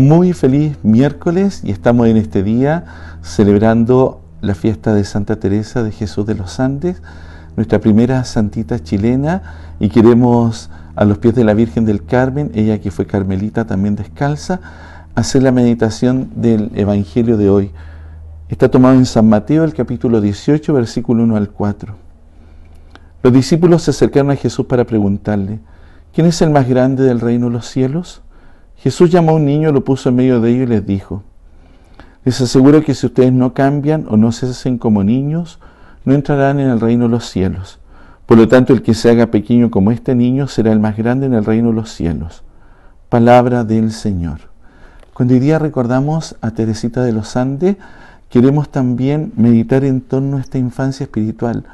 Muy feliz miércoles y estamos en este día celebrando la fiesta de Santa Teresa de Jesús de los Andes, nuestra primera santita chilena y queremos a los pies de la Virgen del Carmen, ella que fue carmelita también descalza, hacer la meditación del Evangelio de hoy. Está tomado en San Mateo el capítulo 18, versículo 1 al 4. Los discípulos se acercaron a Jesús para preguntarle, ¿quién es el más grande del reino de los cielos? Jesús llamó a un niño, lo puso en medio de ellos y les dijo, les aseguro que si ustedes no cambian o no se hacen como niños, no entrarán en el reino de los cielos. Por lo tanto, el que se haga pequeño como este niño será el más grande en el reino de los cielos. Palabra del Señor. Cuando hoy día recordamos a Teresita de los Andes, queremos también meditar en torno a esta infancia espiritual,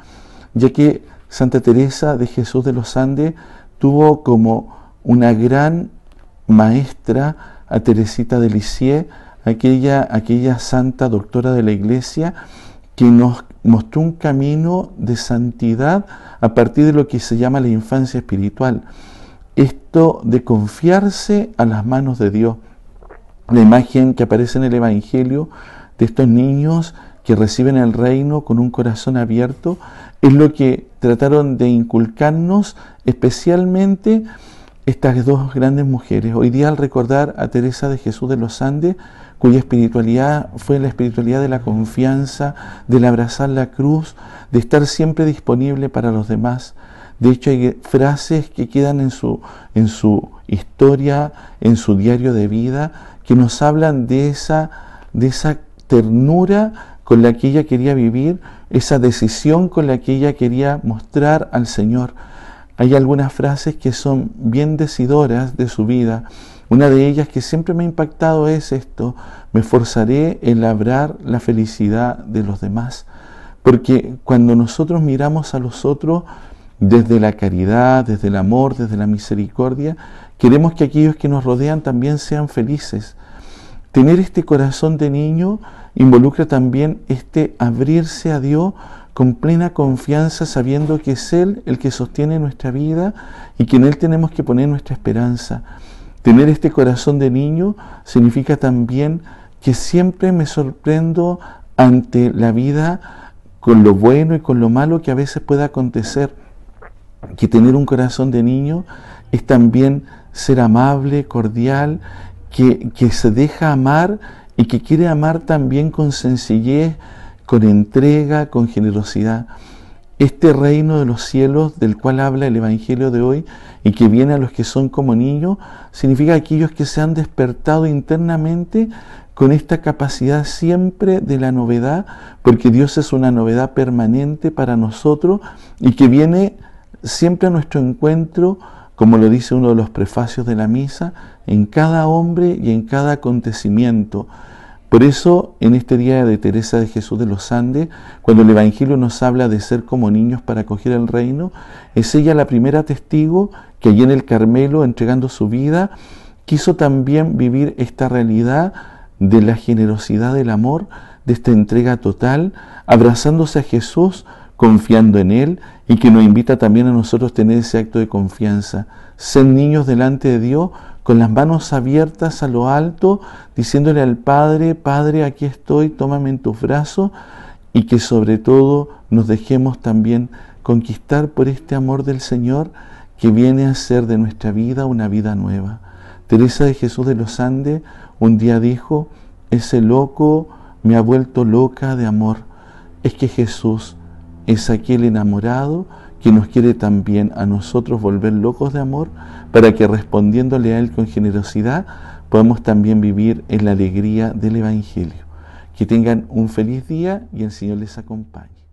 ya que Santa Teresa de Jesús de los Andes tuvo como una gran maestra, a Teresita de Lisieux, aquella, aquella santa doctora de la iglesia que nos mostró un camino de santidad a partir de lo que se llama la infancia espiritual. Esto de confiarse a las manos de Dios. La imagen que aparece en el Evangelio de estos niños que reciben el reino con un corazón abierto es lo que trataron de inculcarnos especialmente estas dos grandes mujeres. Hoy día al recordar a Teresa de Jesús de los Andes, cuya espiritualidad fue la espiritualidad de la confianza, del abrazar la cruz, de estar siempre disponible para los demás. De hecho, hay frases que quedan en su, en su historia, en su diario de vida, que nos hablan de esa, de esa ternura con la que ella quería vivir, esa decisión con la que ella quería mostrar al Señor hay algunas frases que son bien decidoras de su vida. Una de ellas que siempre me ha impactado es esto, me forzaré en labrar la felicidad de los demás. Porque cuando nosotros miramos a los otros desde la caridad, desde el amor, desde la misericordia, queremos que aquellos que nos rodean también sean felices. Tener este corazón de niño involucra también este abrirse a Dios con plena confianza sabiendo que es Él el que sostiene nuestra vida y que en Él tenemos que poner nuestra esperanza. Tener este corazón de niño significa también que siempre me sorprendo ante la vida con lo bueno y con lo malo que a veces pueda acontecer. Que tener un corazón de niño es también ser amable, cordial, que, que se deja amar y que quiere amar también con sencillez, con entrega, con generosidad. Este reino de los cielos del cual habla el Evangelio de hoy y que viene a los que son como niños, significa aquellos que se han despertado internamente con esta capacidad siempre de la novedad, porque Dios es una novedad permanente para nosotros y que viene siempre a nuestro encuentro, como lo dice uno de los prefacios de la misa, en cada hombre y en cada acontecimiento. Por eso, en este día de Teresa de Jesús de los Andes, cuando el Evangelio nos habla de ser como niños para acoger el reino, es ella la primera testigo que allí en el Carmelo, entregando su vida, quiso también vivir esta realidad de la generosidad del amor, de esta entrega total, abrazándose a Jesús, confiando en Él y que nos invita también a nosotros tener ese acto de confianza. Ser niños delante de Dios con las manos abiertas a lo alto, diciéndole al Padre, Padre, aquí estoy, tómame en tus brazos, y que sobre todo nos dejemos también conquistar por este amor del Señor que viene a ser de nuestra vida una vida nueva. Teresa de Jesús de los Andes un día dijo, ese loco me ha vuelto loca de amor. Es que Jesús es aquel enamorado que nos quiere también a nosotros volver locos de amor, para que respondiéndole a Él con generosidad, podamos también vivir en la alegría del Evangelio. Que tengan un feliz día y el Señor les acompañe.